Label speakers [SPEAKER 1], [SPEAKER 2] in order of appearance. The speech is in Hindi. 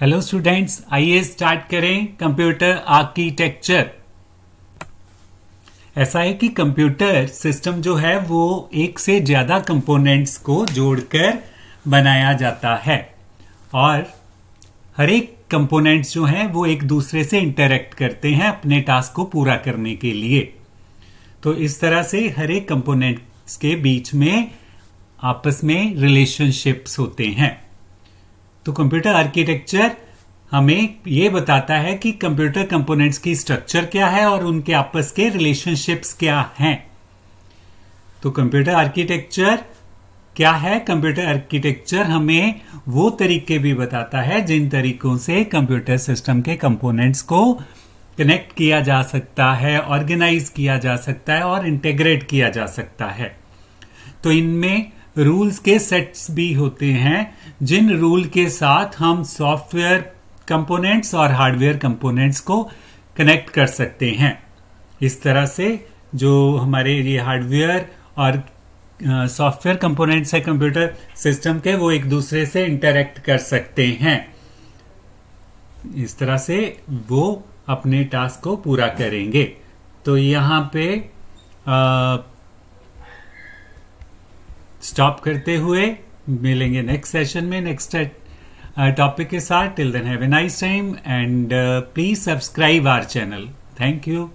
[SPEAKER 1] हेलो स्टूडेंट्स आइए स्टार्ट करें कंप्यूटर आर्किटेक्चर ऐसा है कि कंप्यूटर सिस्टम जो है वो एक से ज़्यादा कंपोनेंट्स को जोड़कर बनाया जाता है और हर एक कंपोनेंट्स जो हैं वो एक दूसरे से इंटरेक्ट करते हैं अपने टास्क को पूरा करने के लिए तो इस तरह से हर एक कंपोनेंट्स के बीच में आपस में रिलेशनशिप्स होते हैं तो कंप्यूटर आर्किटेक्चर हमें ये बताता है कि कंप्यूटर कंपोनेंट्स की स्ट्रक्चर क्या है और उनके आपस के रिलेशनशिप्स क्या हैं तो कंप्यूटर आर्किटेक्चर क्या है कंप्यूटर आर्किटेक्चर हमें वो तरीके भी बताता है जिन तरीकों से कंप्यूटर सिस्टम के कंपोनेंट्स को कनेक्ट किया जा सकता है ऑर्गेनाइज किया जा सकता है और इंटेग्रेट किया जा सकता है तो इनमें रूल्स के सेट्स भी होते हैं जिन रूल के साथ हम सॉफ्टवेयर कंपोनेंट्स और हार्डवेयर कंपोनेंट्स को कनेक्ट कर सकते हैं इस तरह से जो हमारे ये हार्डवेयर और सॉफ्टवेयर कंपोनेंट्स है कंप्यूटर सिस्टम के वो एक दूसरे से इंटरेक्ट कर सकते हैं इस तरह से वो अपने टास्क को पूरा करेंगे तो यहाँ पे आ, स्टॉप करते हुए मिलेंगे नेक्स्ट सेशन में नेक्स्ट टॉपिक uh, के साथ till then have a nice time and please subscribe our channel thank you